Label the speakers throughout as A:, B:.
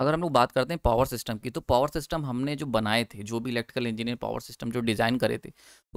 A: अगर हम लोग बात करते हैं पावर सिस्टम की तो पावर सिस्टम हमने जो बनाए थे जो भी इलेक्ट्रिकल इंजीनियर पावर सिस्टम जो डिज़ाइन करे थे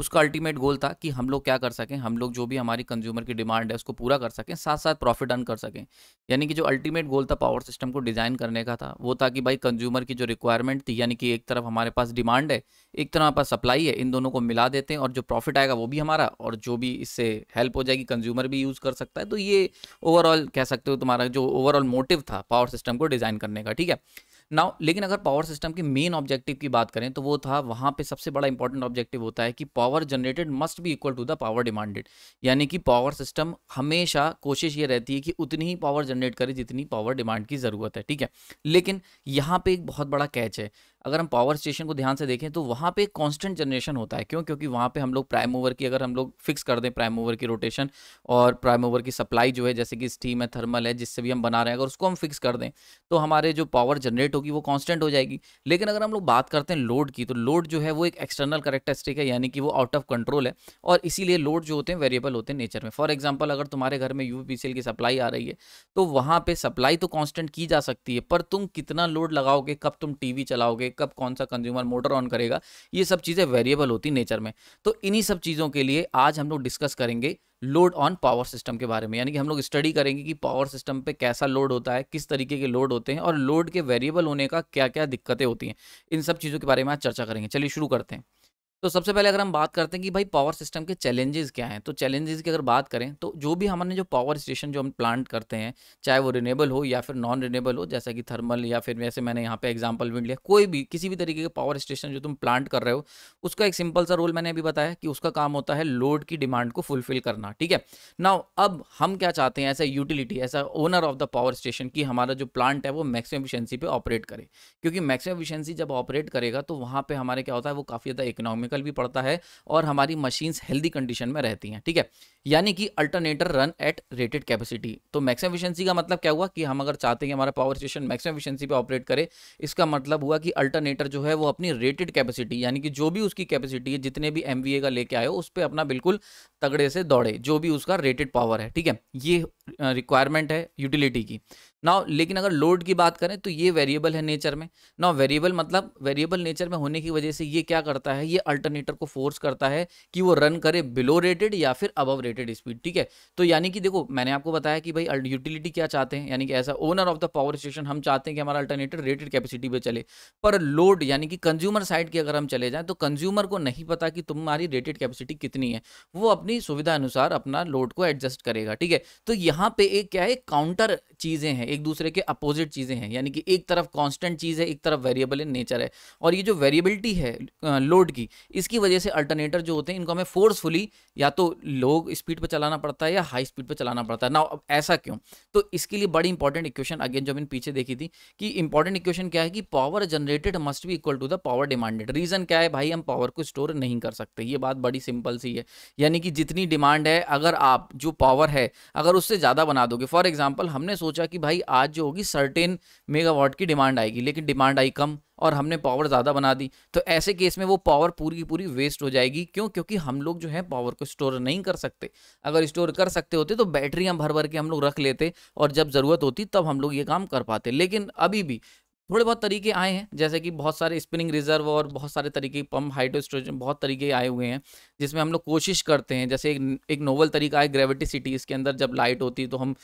A: उसका अल्टीमेट गोल था कि हम लोग क्या कर सकें हम लोग जो भी हमारी कंज्यूमर की डिमांड है उसको पूरा कर सकें साथ साथ प्रॉफिट अर्न कर सकें यानी कि जो अल्टीमेट गोल था पावर सिस्टम को डिज़ाइन करने का था वो था कि भाई कंज्यूमर की जो रिक्वायरमेंट थी यानी कि एक तरफ हमारे पास डिमांड है एक तरफ हमारे पास सप्लाई है इन दोनों को मिला देते हैं और जो प्रॉफिट आएगा वो भी हमारा और जो भी इससे हेल्प हो जाएगी कंज्यूमर भी यूज़ कर सकता है तो ये ओवरऑल कह सकते हो तुम्हारा जो ओवरऑल मोटिव था पावर सिस्टम को डिज़ाइन करने का ठीक ठीक है नाउ लेकिन अगर पावर सिस्टम के मेन ऑब्जेक्टिव की बात करें तो वो था वहाँ पे सबसे बड़ा इंपॉर्टेंट ऑब्जेक्टिव होता है कि power generated must be equal to the power demanded यानी कि पावर सिस्टम हमेशा कोशिश ये रहती है कि उतनी ही पावर जनरेट करे जितनी पावर डिमांड की ज़रूरत है ठीक है लेकिन यहाँ पे एक बहुत बड़ा कैच है अगर हम पावर स्टेशन को ध्यान से देखें तो वहाँ पे कांस्टेंट जनरेशन होता है क्यों क्योंकि वहाँ पे हम लोग प्राइम ओवर की अगर हम लोग फिक्स कर दें प्राइम ओवर की रोटेशन और प्राइम ओवर की सप्लाई जो है जैसे कि स्टीम है थर्मल है जिससे भी हम बना रहे हैं अगर उसको हम फिक्स कर दें तो हमारे जो पावर जनरेट होगी वो कॉन्स्टेंट हो जाएगी लेकिन अगर हम लोग बात करते हैं लोड की तो लोड जो है वो एक एक्सटर्नल करेक्टरिस्टिक है यानी कि वो आउट ऑफ कंट्रोल है और इसीलिए लोड जो होते हैं वेरिएबल होते हैं नेचर में फॉर एग्जाम्पल अगर तुम्हारे घर में यू की सप्लाई आ रही है तो वहाँ पर सप्लाई तो कॉन्स्टेंट की जा सकती है पर तुम कितना लोड लगाओगे कब तुम टी चलाओगे कब कौन सा कंज्यूमर मोटर ऑन करेगा ये सब चीज़ें वेरिएबल होती नेचर में तो इन्हीं सब चीज़ों के लिए आज हम लोग डिस्कस करेंगे लोड ऑन पावर सिस्टम के बारे में यानी कि हम लोग स्टडी करेंगे कि पावर सिस्टम पे कैसा लोड होता है किस तरीके के लोड होते हैं और लोड के वेरिएबल होने का क्या क्या दिक्कतें होती हैं इन सब चीज़ों के बारे में आज चर्चा करेंगे चलिए शुरू करते हैं तो सबसे पहले अगर हम बात करते हैं कि भाई पावर सिस्टम के चैलेंजेस क्या हैं तो चैलेंजेस की अगर बात करें तो जो भी हमने जो पावर स्टेशन जो हम प्लांट करते हैं चाहे वो रिनेबल हो या फिर नॉन रिनेबल हो जैसा कि थर्मल या फिर वैसे मैंने यहाँ पे एग्जांपल भी लिया कोई भी किसी भी तरीके का पावर स्टेशन जो तुम प्लांट कर रहे हो उसका एक सिंपल सा रोल मैंने अभी बताया कि उसका काम होता है लोड की डिमांड को फुलफिल करना ठीक है ना अब हम क्या चाहते हैं ऐसा यूटिलिटी ऐसा owner of the power station की हमारा जो प्लांट है वो मैक्सिमम एफिशिएंसी पे ऑपरेट करे क्योंकि मैक्सिमम एफिशिएंसी जब ऑपरेट करेगा तो वहाँ पर हमारे क्या होता है वो काफ़ी ज़्यादा इकोनॉमिक केमिकल भी पड़ता है और हमारी मशीन्स हेल्दी कंडीशन में रहती हैं ठीक है यानी कि alternator run at rated capacity तो मैक्सिमम एफिशिएंसी का मतलब क्या हुआ कि हम अगर चाहते हैं हमारा पावर स्टेशन मैक्सिमम एफिशिएंसी पे ऑपरेट करे इसका मतलब हुआ कि अल्टरनेटर जो है वो अपनी रेटेड कैपेसिटी यानी कि जो भी उसकी कैपेसिटी है जितने भी एम का लेके आए उस पर अपना बिल्कुल तगड़े से दौड़े जो भी उसका रेटेड पावर है ठीक है ये रिक्वायरमेंट है यूटिलिटी की नाउ लेकिन अगर लोड की बात करें तो ये वेरिएबल है नेचर में नाउ वेरिएबल मतलब वेरिएबल नेचर में होने की वजह से ये क्या करता है ये अल्टरनेटर को फोर्स करता है कि वो रन करे बिलो रेटेड या फिर अबव रेटेड स्पीड ठीक है तो यानी कि देखो मैंने आपको बताया कि भाई यूटिलिटी क्या चाहते हैं यानी कि ऐसा owner of the power station हम चाहते हैं कि हमारा अल्टरनेटर रेटेड कैपेसिटी पर चले पर लोड यानी कि कंज्यूमर साइड की अगर हम चले जाए तो कंज्यूमर को नहीं पता कि तुम्हारी रेटेड कैपेसिटी कितनी है वो अपनी सुविधा अनुसार अपना लोड को एडजस्ट करेगा ठीक है तो यहाँ पर एक क्या है काउंटर चीज़ें हैं एक दूसरे के अपोजिट चीज़ें हैं यानी कि एक तरफ कांस्टेंट चीज़ है एक तरफ वेरिएबल इन नेचर है और ये जो वेरिएबिलिटी है लोड की इसकी वजह से अल्टरनेटर जो होते हैं इनको हमें फोर्सफुली या तो लो स्पीड पर चलाना पड़ता है या हाई स्पीड पर चलाना पड़ता है ना अब ऐसा क्यों तो इसके लिए बड़ी इंपॉर्टेंट इक्वेशन अगेन जो मैंने पीछे देखी थी कि इंपॉर्टेंट इक्वेशन क्या है कि power generated must be equal to the power demanded reason क्या है भाई हम पावर को स्टोर नहीं कर सकते ये बात बड़ी सिंपल सी है यानी कि जितनी डिमांड है अगर आप जो पावर है अगर उससे ज़्यादा बना दोगे फॉर एग्जाम्पल हमने सोचा कि भाई भाई आज जो होगी सर्टेन मेगावाट की डिमांड आएगी लेकिन डिमांड आई कम और हमने पावर ज़्यादा बना दी तो ऐसे केस में वो पावर पूरी की पूरी वेस्ट हो जाएगी क्यों क्योंकि हम लोग जो है पावर को स्टोर नहीं कर सकते अगर स्टोर कर सकते होते तो बैटरियाँ भर भर के हम लोग रख लेते और जब ज़रूरत होती तब हम लोग ये काम कर पाते लेकिन अभी भी थोड़े बहुत तरीके आए हैं जैसे कि बहुत सारे स्पिनिंग रिजर्व और बहुत सारे तरीके पंप स्टोरेज बहुत तरीके आए हुए हैं जिसमें हम लोग कोशिश करते हैं जैसे एक एक नोवल तरीका है ग्रेविटी सिटी इसके अंदर जब लाइट होती है तो हम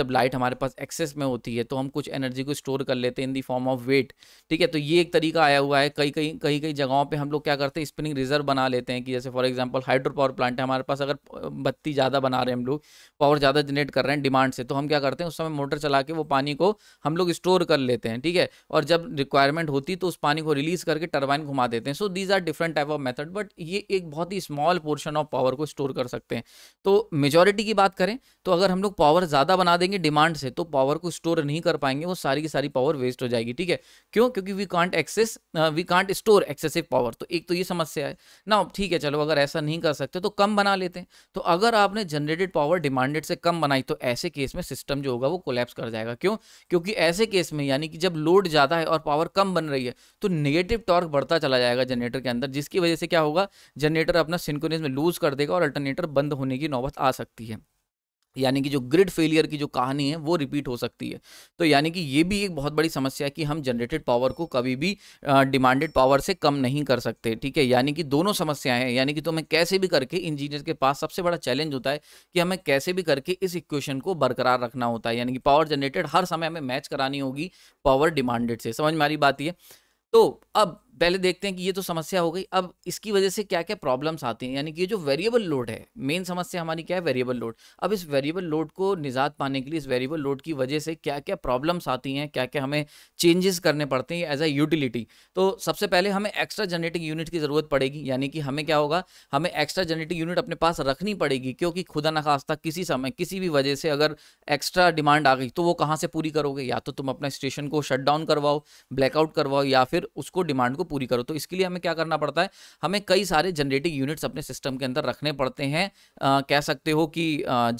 A: जब लाइट हमारे पास एक्सेस में होती है तो हम कुछ एनर्जी को स्टोर कर लेते हैं in the form of weight ठीक है तो ये एक तरीका आया हुआ है कई कई कई कई जगहों पर हम लोग क्या करते हैं स्पिनिंग रिजर्व बना लेते हैं कि जैसे for example hydro power plant है हमारे पास अगर बत्ती ज़्यादा बना रहे हैं हम लोग पावर ज़्यादा जनरेट कर रहे हैं डिमांड से तो हम क्या करते हैं उस समय मोटर चला के वो पानी को हम लोग स्टोर कर लेते हैं ठीक है और जब रिक्वायरमेंट होती तो उस पानी को रिलीज करके टर्बाइन घुमा देते हैं so these are different type of method but ये एक बहुत ही स्मॉल पोर्शन ऑफ पावर को स्टोर कर सकते हैं तो मेजोरिटी की बात करें तो अगर हम लोग पावर ज़्यादा बना देंगे डिमांड से तो पावर को स्टोर नहीं कर पाएंगे वो सारी की सारी पावर वेस्ट हो जाएगी ठीक है क्यों क्योंकि we can't excess we can't store excessive power तो एक तो ये समस्या है ना ठीक है चलो अगर ऐसा नहीं कर सकते तो कम बना लेते हैं तो अगर आपने जनरेटेड पावर डिमांडेड से कम बनाई तो ऐसे केस में सिस्टम जो होगा वो कोलेप्स कर जाएगा क्यों क्योंकि ऐसे केस में यानी कि जब लोड ज़्यादा है और पावर कम बन रही है तो नेगेटिव टॉर्क बढ़ता चला जाएगा जनरेटर के अंदर जिसकी वजह से क्या होगा जनरेटर अपना में लूज कर देगा और अल्टरनेटर बंद होने की नौबत आ सकती है यानी कि जो ग्रिड फेलियर की जो कहानी है वो रिपीट हो सकती है तो यानी कि ये भी एक बहुत बड़ी समस्या है कि हम जनरेटेड पावर को कभी भी डिमांडेड पावर से कम नहीं कर सकते ठीक है यानी कि दोनों समस्याएं हैं यानी कि तो हमें कैसे भी करके इंजीनियर के पास सबसे बड़ा चैलेंज होता है कि हमें कैसे भी करके इस इक्वेशन को बरकरार रखना होता है यानी कि पावर जनरेटेड हर समय हमें मैच करानी होगी पावर डिमांडेड से समझ में आ रही बात यह तो अब पहले देखते हैं कि ये तो समस्या हो गई अब इसकी वजह से क्या क्या प्रॉब्लम्स आती हैं यानी कि ये जो वेरिएबल लोड है मेन समस्या हमारी क्या है वेरिएबल लोड अब इस वेरिएबल लोड को निजात पाने के लिए इस वेरिएबल लोड की वजह से क्या क्या प्रॉब्लम्स आती हैं क्या क्या हमें चेंजेस करने पड़ते हैं एज ए यूटिलिटी तो सबसे पहले हमें एक्स्ट्रा जनरेटिंग यूनिट की ज़रूरत पड़ेगी यानी कि हमें क्या होगा हमें एक्स्ट्रा जनरेटिंग यूनिट अपने पास रखनी पड़ेगी क्योंकि खुदा नखास्ता किसी समय किसी भी वजह से अगर एक्स्ट्रा डिमांड आ गई तो वो कहाँ से पूरी करोगे या तो तुम अपना स्टेशन को शट डाउन करवाओ ब्लैकआउट करवाओ या फिर उसको डिमांड को पूरी करो तो इसके लिए हमें क्या करना पड़ता है हमें कई सारे जनरेटिंग यूनिट्स अपने सिस्टम के अंदर रखने पड़ते हैं आ, कह सकते हो कि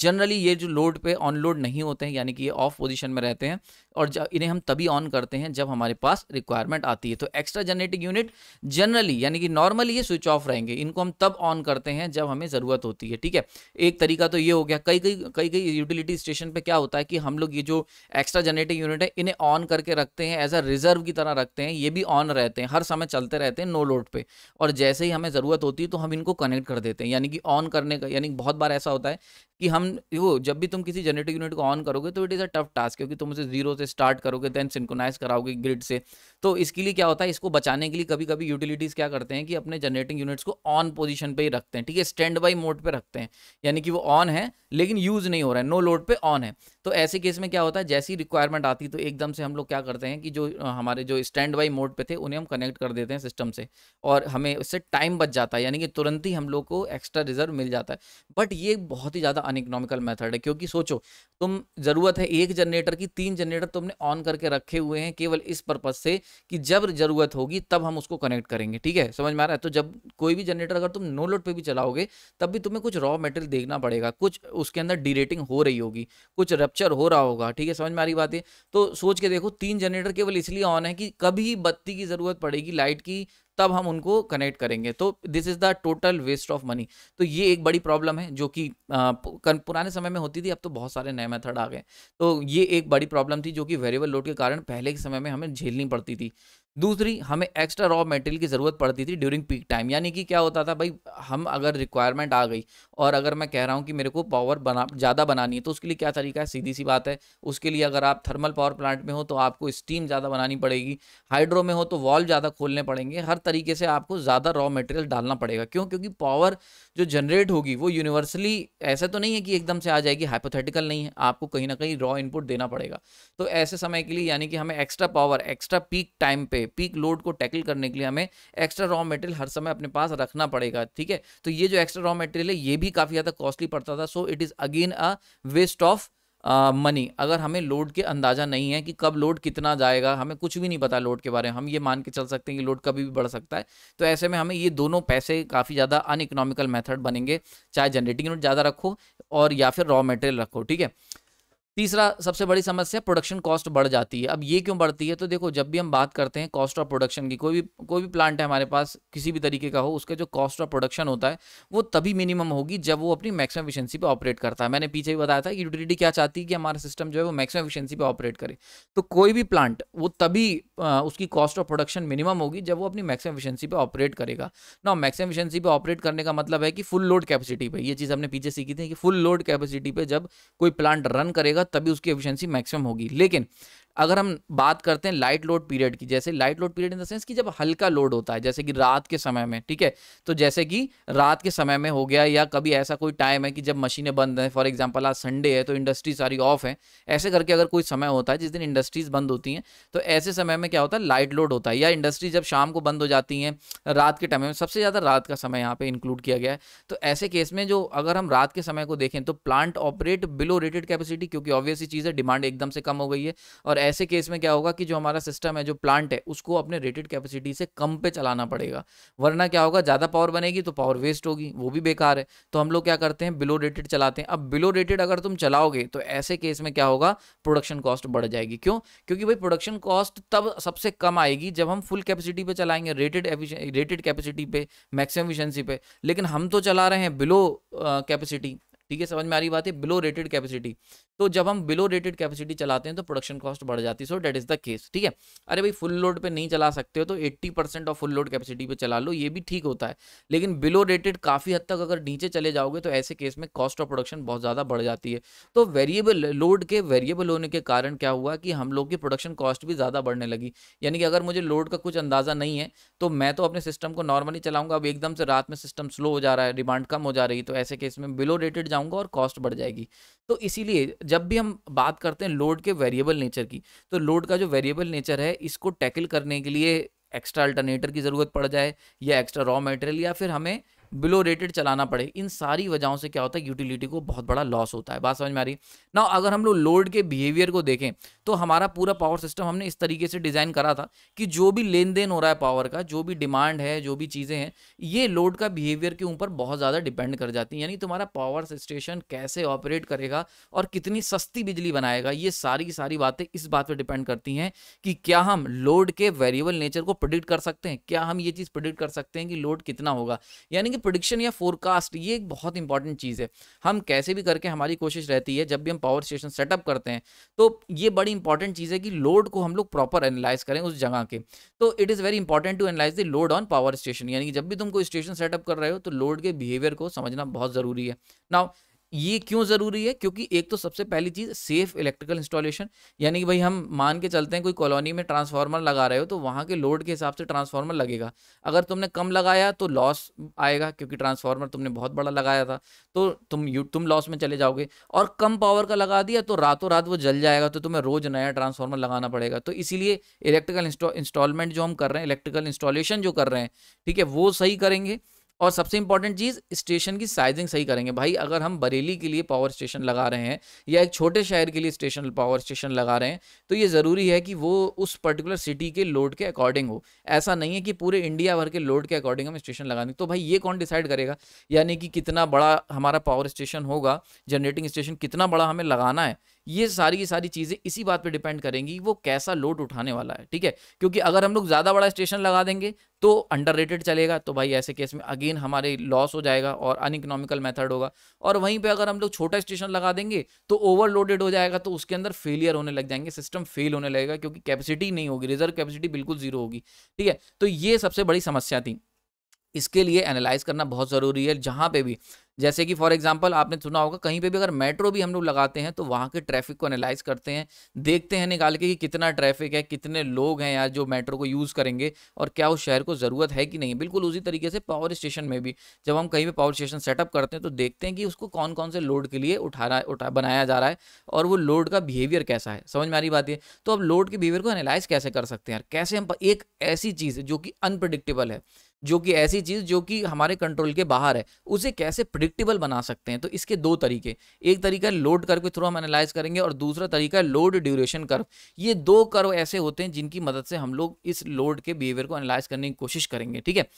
A: जनरली ये जो लोड पे ऑन लोड नहीं होते हैं यानी कि ये ऑफ पोजिशन में रहते हैं और इन्हें हम तभी ऑन करते हैं जब हमारे पास रिक्वायरमेंट आती है तो एक्स्ट्रा जनरेटिंग यूनिट जनरली यानी कि नॉर्मली ये स्विच ऑफ रहेंगे इनको हम तब ऑन करते हैं जब हमें ज़रूरत होती है ठीक है एक तरीका तो ये हो गया कई कई कई कई यूटिलिटी स्टेशन पर क्या होता है कि हम लोग ये जो एक्स्ट्रा जनरेटिंग यूनिट है इन्हें ऑन करके रखते हैं एज अ रिजर्व की तरह रखते हैं ये भी ऑन रहते हैं हर हमेशा में चलते रहते हैं नो लोड पे और जैसे ही हमें ज़रूरत होती है तो हम इनको कनेक्ट कर देते हैं यानी कि ऑन करने का यानी बहुत बार ऐसा होता है कि हम वो जब भी तुम किसी जनरेटिव यूनिट को ऑन करोगे तो it is a tough task क्योंकि तुम उसे जीरो से स्टार्ट करोगे देन सिंकोनाइज कराओगे ग्रिड से तो इसके लिए क्या होता है इसको बचाने के लिए कभी कभी यूटिलिटीज़ क्या करते हैं कि अपने जनरेटिंग यूनिट्स को ऑन पोजिशन पर ही रखते हैं ठीक है स्टैंड बाई मोड पर रखते हैं यानी कि वो ऑन है लेकिन यूज़ नहीं हो रहा है नो लोड पर ऑन है तो ऐसे केस में क्या होता है जैसी रिक्वायरमेंट आती है तो एकदम से हम लोग क्या करते हैं कि जो हमारे जो स्टैंड बाई मोड पर थे उन्हें हम कनेक्ट कर देते हैं सिस्टम से और हमें उससे टाइम बच जाता है यानी कि तुरंत ही हम लोग को एक्स्ट्रा रिजर्व मिल जाता है बट ये बहुत ही ज़्यादा अनइकोनॉमिकल मेथड है क्योंकि सोचो तुम ज़रूरत है एक जनरेटर की तीन जनरेटर तुमने ऑन करके रखे हुए हैं केवल इस पर्पज़ से कि जब ज़रूरत होगी तब हम उसको कनेक्ट करेंगे ठीक है समझ में आ रहा है तो जब कोई भी जनरेटर अगर तुम नो लोड पर भी चलाओगे तब भी तुम्हें कुछ रॉ मेटेरियल देखना पड़ेगा कुछ उसके अंदर डिरेटिंग हो रही होगी कुछ रप्चर हो रहा होगा ठीक है समझ में आ रही बात है तो सोच के देखो तीन जनरेटर केवल इसलिए ऑन है कि कभी बत्ती की ज़रूरत पड़ेगी लाइट की तब हम उनको कनेक्ट करेंगे तो this is the total waste of money तो ये एक बड़ी प्रॉब्लम है जो कि पुराने समय में होती थी अब तो बहुत सारे नए मेथड आ गए तो ये एक बड़ी प्रॉब्लम थी जो कि वेरिएबल लोड के कारण पहले के समय में हमें झेलनी पड़ती थी दूसरी हमें एक्स्ट्रा रॉ मटेरियल की ज़रूरत पड़ती थी ड्यूरिंग पीक टाइम यानी कि क्या होता था भाई हम अगर रिक्वायरमेंट आ गई और अगर मैं कह रहा हूँ कि मेरे को पावर बना ज़्यादा बनानी है तो उसके लिए क्या तरीका है सीधी सी बात है उसके लिए अगर आप थर्मल पावर प्लांट में हो तो आपको स्टीम ज़्यादा बनानी पड़ेगी हाइड्रो में हो तो वॉल्व ज़्यादा खोलने पड़ेंगे हर तरीके से आपको ज़्यादा रॉ मटेरियल डालना पड़ेगा क्यों क्योंकि पावर जो जनरेट होगी वो यूनिवर्सली ऐसा तो नहीं है कि एकदम से आ जाएगी हाइपोथेटिकल नहीं है आपको कहीं ना कहीं रॉ इनपुट देना पड़ेगा तो ऐसे समय के लिए यानी कि हमें extra power extra peak time पे पीक लोड को टैकल करने के लिए हमें एक्स्ट्रा रॉ मटेरियल हर समय अपने पास रखना पड़ेगा ठीक है तो ये जो एक्स्ट्रा रॉ मटेरियल है ये भी काफ़ी ज़्यादा कॉस्टली पड़ता था so it is again a waste of money अगर हमें लोड के अंदाज़ा नहीं है कि कब लोड कितना जाएगा हमें कुछ भी नहीं पता लोड के बारे में हम ये मान के चल सकते हैं कि लोड कभी भी बढ़ सकता है तो ऐसे में हमें ये दोनों पैसे काफ़ी ज़्यादा अन इकोनॉमिकल मैथड बनेंगे चाहे जनरेटिंग यूनिट ज़्यादा रखो और या फिर रॉ मटेरियल रखो ठीक है तीसरा सबसे बड़ी समस्या प्रोडक्शन कॉस्ट बढ़ जाती है अब ये क्यों बढ़ती है तो देखो जब भी हम बात करते हैं कॉस्ट ऑफ प्रोडक्शन की कोई भी कोई भी प्लांट है हमारे पास किसी भी तरीके का हो उसका जो कॉस्ट ऑफ प्रोडक्शन होता है वो तभी मिनिमम होगी जब वो अपनी मैक्सिमम एफिशिएंसी पे ऑपरेट करता है मैंने पीछे भी बताया था कि यूटिलिटी क्या चाहती है कि हमारा सिस्टम जो है वो मैक्सिमम एफिशिएंसी पे ऑपरेट करे तो कोई भी प्लांट वो तभी उसकी कॉस्ट ऑफ प्रोडक्शन मिनिमम होगी जब वो अपनी मैक्सिमम एफिशिएंसी पे ऑपरेट करेगा ना मैक्सिमम एफिशिएंसी पे ऑपरेट करने का मतलब है कि फुल लोड कैपेसिटी पे ये चीज़ हमने पीछे सीखी थी कि फुल लोड कैपेसिटी पे जब कोई प्लांट रन करेगा तभी उसकी एफिशिएंसी मैक्सिमम होगी लेकिन अगर हम बात करते हैं लाइट लोड पीरियड की जैसे light load period in the sense कि जब हल्का लोड होता है जैसे कि रात के समय में ठीक है तो जैसे कि रात के समय में हो गया या कभी ऐसा कोई टाइम है कि जब मशीनें बंद हैं फॉर एग्जाम्पल आज संडे है तो इंडस्ट्री सारी ऑफ है ऐसे करके अगर कोई समय होता है जिस दिन इंडस्ट्रीज बंद होती हैं तो ऐसे समय में क्या होता है लाइट लोड होता है या इंडस्ट्री जब शाम को बंद हो जाती हैं रात के टाइम में सबसे ज़्यादा रात का समय यहाँ पर इंक्लूड किया गया है तो ऐसे केस में जो अगर हम रात के समय को देखें तो plant operate below rated capacity क्योंकि ऑब्वियसली चीज़ है डिमांड एकदम से कम हो गई है और ऐसे केस में क्या होगा कि जो हमारा सिस्टम है जो प्लांट है उसको अपने रेटेड कैपेसिटी से कम पे चलाना पड़ेगा वरना क्या होगा ज़्यादा पावर बनेगी तो पावर वेस्ट होगी वो भी बेकार है तो हम लोग क्या करते हैं बिलो रेटेड चलाते हैं अब बिलो रेटेड अगर तुम चलाओगे तो ऐसे केस में क्या होगा प्रोडक्शन कॉस्ट बढ़ जाएगी क्यों क्योंकि भाई प्रोडक्शन कॉस्ट तब सबसे कम आएगी जब हम फुल कैपेसिटी पे चलाएंगे रेटेड रेटेड कैपेसिटी पे मैक्सिमम एफिशिएंसी पे लेकिन हम तो चला रहे हैं बिलो कैपेसिटी ठीक है समझ में आ रही बात है बिलो रेटेड कैपेसिटी तो जब हम बिलो रेटेड कैपेसिटी चलाते हैं तो प्रोडक्शन कॉस्ट बढ़ जाती है so that is the case ठीक है अरे भाई फुल लोड पे नहीं चला सकते हो तो 80 percent of full load capacity पे चला लो ये भी ठीक होता है लेकिन बिलो रेटेड काफ़ी हद तक अगर नीचे चले जाओगे तो ऐसे केस में कॉस्ट ऑफ प्रोडक्शन बहुत ज़्यादा बढ़ जाती है तो वेरिएबल लोड के वेरिएबल होने के कारण क्या हुआ कि हम लोग की प्रोडक्शन कॉस्ट भी ज़्यादा बढ़ने लगी यानी कि अगर मुझे लोड का कुछ अंदाज़ा नहीं है तो मैं तो अपने सिस्टम को नॉर्मली चलाऊंगा अब एकदम से रात में सिस्टम स्लो हो जा रहा है डिमांड कम हो जा रही है तो ऐसे केस में बिलो रेटेड जाऊंगा और कॉस्ट बढ़ जाएगी तो इसीलिए जब भी हम बात करते हैं लोड के वेरिएबल नेचर की तो लोड का जो वेरिएबल नेचर है इसको टैकल करने के लिए एक्स्ट्रा अल्टरनेटर की ज़रूरत पड़ जाए या एक्स्ट्रा रॉ मटेरियल या फिर हमें बिलो रेटेड चलाना पड़े इन सारी वजहों से क्या होता है यूटिलिटी को बहुत बड़ा लॉस होता है बात समझ में आ रही ना अगर हम लोग लोड के बिहेवियर को देखें तो हमारा पूरा पावर सिस्टम हमने इस तरीके से डिज़ाइन करा था कि जो भी लेन देन हो रहा है पावर का जो भी डिमांड है जो भी चीज़ें हैं ये लोड का बिहेवियर के ऊपर बहुत ज़्यादा डिपेंड कर जाती हैं यानी तुम्हारा पावर स्टेशन कैसे ऑपरेट करेगा और कितनी सस्ती बिजली बनाएगा ये सारी की सारी बातें इस बात पर डिपेंड करती हैं कि क्या हम लोड के वेरिएबल नेचर को प्रिडिक्ट कर सकते हैं क्या हम ये चीज़ प्रिडिक्ट कर सकते हैं कि लोड कितना होगा यानी कि प्रोडिक्शन या फोरकास्ट ये एक बहुत इंपॉर्टेंट चीज़ है हम कैसे भी करके हमारी कोशिश रहती है जब भी हम पावर स्टेशन सेटअप करते हैं तो ये बड़ी इंपॉर्टेंट चीज़ है कि लोड को हम लोग प्रॉपर एनालाइज करें उस जगह के तो it is very important to analyze the load on power station यानी कि जब भी तुम कोई स्टेशन सेटअप कर रहे हो तो लोड के बिहेवियर को समझना बहुत ज़रूरी है नाउ ये क्यों ज़रूरी है क्योंकि एक तो सबसे पहली चीज़ सेफ इलेक्ट्रिकल इंस्टॉलेशन यानी कि भाई हम मान के चलते हैं कोई कॉलोनी में ट्रांसफार्मर लगा रहे हो तो वहाँ के लोड के हिसाब से ट्रांसफार्मर लगेगा अगर तुमने कम लगाया तो लॉस आएगा क्योंकि ट्रांसफार्मर तुमने बहुत बड़ा लगाया था तो तुम यू तुम लॉस में चले जाओगे और कम पावर का लगा दिया तो रातों रात वो जल जाएगा तो तुम्हें रोज़ नया ट्रांसफार्मर लगाना पड़ेगा तो इसीलिए इलेक्ट्रिकल इंस्टॉलमेंट जो हम कर रहे हैं इलेक्ट्रिकल इंस्टॉलेशन जो कर रहे हैं ठीक है वो सही करेंगे और सबसे इंपॉर्टेंट चीज़ स्टेशन की साइजिंग सही करेंगे भाई अगर हम बरेली के लिए पावर स्टेशन लगा रहे हैं या एक छोटे शहर के लिए स्टेशन पावर स्टेशन लगा रहे हैं तो ये ज़रूरी है कि वो उस पर्टिकुलर सिटी के लोड के अकॉर्डिंग हो ऐसा नहीं है कि पूरे इंडिया भर के लोड के अकॉर्डिंग हम स्टेशन लगा दें तो भाई ये कौन डिसाइड करेगा यानी कि कितना बड़ा हमारा पावर स्टेशन होगा जनरेटिंग स्टेशन कितना बड़ा हमें लगाना है ये सारी की सारी चीज़ें इसी बात पे डिपेंड करेंगी वो कैसा लोड उठाने वाला है ठीक है क्योंकि अगर हम लोग ज़्यादा बड़ा स्टेशन लगा देंगे तो अंडर चलेगा तो भाई ऐसे केस में अगेन हमारे लॉस हो जाएगा और अन इकोनॉमिकल मैथड होगा और वहीं पर अगर हम लोग छोटा स्टेशन लगा देंगे तो ओवरलोडेड हो जाएगा तो उसके अंदर फेलियर होने लग जाएंगे सिस्टम फेल होने लगेगा क्योंकि कैपेसिटी नहीं होगी रिजर्व कैपेसिटी बिल्कुल जीरो होगी ठीक है तो ये सबसे बड़ी समस्या थी इसके लिए एनालाइज करना बहुत ज़रूरी है जहाँ पे भी जैसे कि फॉर एग्जांपल आपने सुना होगा कहीं पे भी अगर मेट्रो भी हम लोग लगाते हैं तो वहाँ के ट्रैफिक को एनालाइज करते हैं देखते हैं निकाल के कि कितना ट्रैफिक है कितने लोग हैं यार जो मेट्रो को यूज़ करेंगे और क्या उस शहर को ज़रूरत है कि नहीं बिल्कुल उसी तरीके से पावर स्टेशन में भी जब हम कहीं पर पावर स्टेशन सेटअप करते हैं तो देखते हैं कि उसको कौन कौन से लोड के लिए उठाना उठा बनाया जा रहा है और वो लोड का बिहेवियर कैसा है समझ में आ रही बात है तो अब लोड के बिहेवियर को एनालाइज कैसे कर सकते हैं यार कैसे हम एक ऐसी चीज़ जो कि अनप्रडिक्टेबल है जो कि ऐसी चीज़ जो कि हमारे कंट्रोल के बाहर है उसे कैसे प्रिडिक्टेबल बना सकते हैं तो इसके दो तरीके एक तरीका लोड कर्व के थ्रू हम एनालाइज करेंगे और दूसरा तरीका लोड ड्यूरेशन कर्व ये दो कर्व ऐसे होते हैं जिनकी मदद से हम लोग इस लोड के बिहेवियर को एनालाइज करने की कोशिश करेंगे ठीक है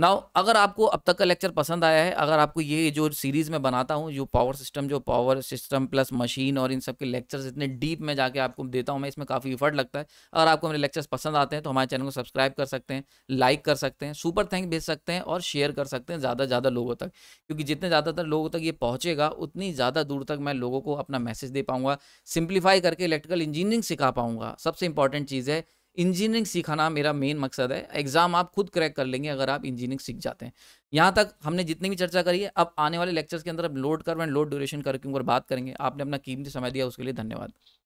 A: नाउ अगर आपको अब तक का लेक्चर पसंद आया है अगर आपको ये जो सीरीज़ में बनाता हूँ जो पावर सिस्टम जो पावर सिस्टम प्लस मशीन और इन सब के लेक्चर्स इतने डीप में जाके आपको देता हूँ मैं इसमें काफ़ी इफर्ट लगता है अगर आपको मेरे लेक्चर्स पसंद आते हैं तो हमारे चैनल को सब्सक्राइब कर सकते हैं लाइक कर सकते हैं सुपर थैंक भेज सकते हैं और शेयर कर सकते हैं ज़्यादा ज़्यादा लोगों तक क्योंकि जितने ज़्यादातर लोगों तक ये पहुँचेगा उतनी ज़्यादा दूर तक मैं लोगों को अपना मैसेज दे पाऊँगा सिंप्लीफाई करके इलेक्ट्रिकल इंजीनियरिंग सिखा पाऊँगा सबसे इंपॉर्टेंट चीज़ है इंजीनियरिंग सीखाना मेरा मेन मकसद है एग्ज़ाम आप खुद क्रैक कर लेंगे अगर आप इंजीनियरिंग सीख जाते हैं यहाँ तक हमने जितनी भी चर्चा करी है अब आने वाले लेक्चर्स के अंदर अब load curve and load duration करके ऊपर बात करेंगे आपने अपना कीमती समय दिया उसके लिए धन्यवाद